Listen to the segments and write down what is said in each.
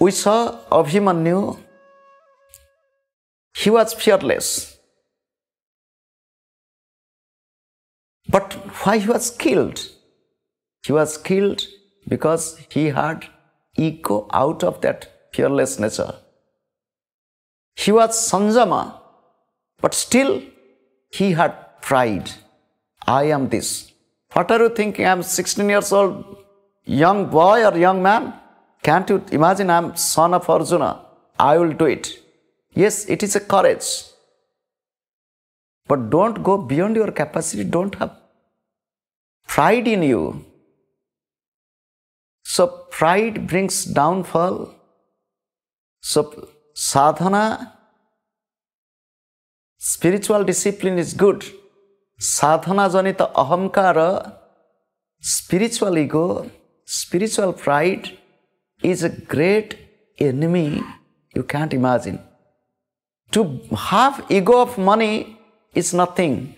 We saw Abhimanyu, he was fearless. But why he was killed? He was killed because he had ego out of that fearless nature. He was Sanjama, but still he had pride. I am this. What are you thinking? I am 16 years old, young boy or young man? Can't you imagine I'm son of Arjuna? I will do it. Yes, it is a courage. But don't go beyond your capacity. Don't have pride in you. So pride brings downfall. So sadhana, spiritual discipline is good. Sadhana janita ahamkara, spiritual ego, spiritual pride is a great enemy you can't imagine. To have ego of money is nothing.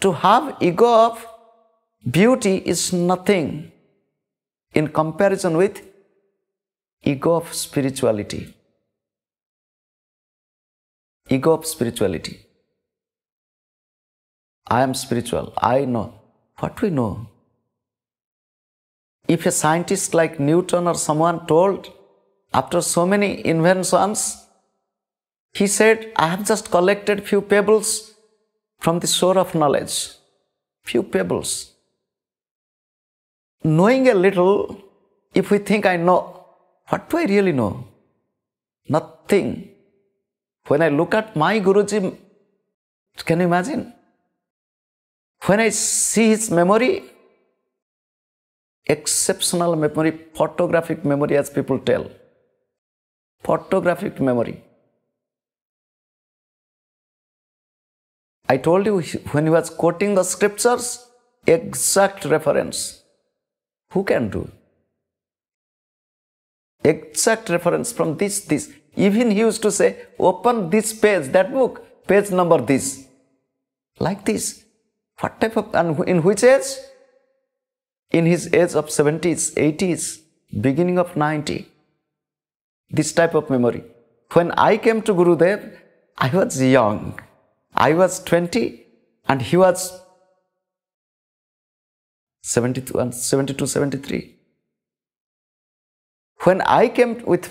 To have ego of beauty is nothing in comparison with ego of spirituality. Ego of spirituality. I am spiritual. I know. What we know? if a scientist like Newton or someone told, after so many inventions, he said, I have just collected few pebbles from the shore of knowledge. Few pebbles. Knowing a little, if we think I know, what do I really know? Nothing. When I look at my Guruji, can you imagine? When I see his memory, exceptional memory, photographic memory, as people tell. Photographic memory. I told you when he was quoting the scriptures, exact reference. Who can do? Exact reference from this, this. Even he used to say, open this page, that book, page number this. Like this. What type of, and in which age? in his age of 70s, 80s, beginning of 90. This type of memory. When I came to Gurudev, I was young. I was 20 and he was 72 72, 73. When I came with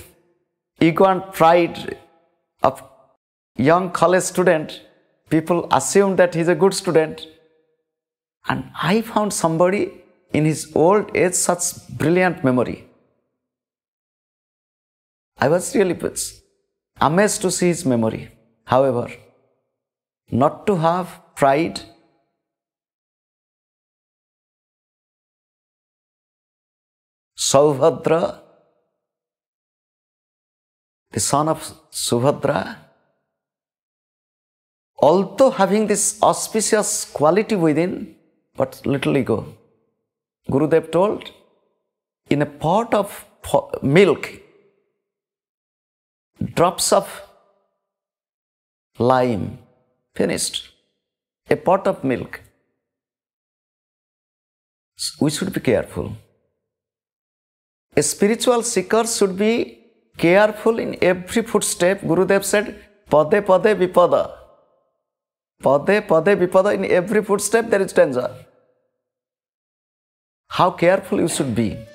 ego and pride of young college student, people assumed that he's a good student. And I found somebody in his old age such brilliant memory. I was really amazed to see his memory. However, not to have pride Saubhadra, the son of Subhadra, although having this auspicious quality within, but little ego. Gurudev told, in a pot of milk, drops of lime, finished, a pot of milk. We should be careful. A spiritual seeker should be careful in every footstep. Gurudev said, Pade Pade Vipada. Pade Pade Vipada, in every footstep there is danger how careful you should be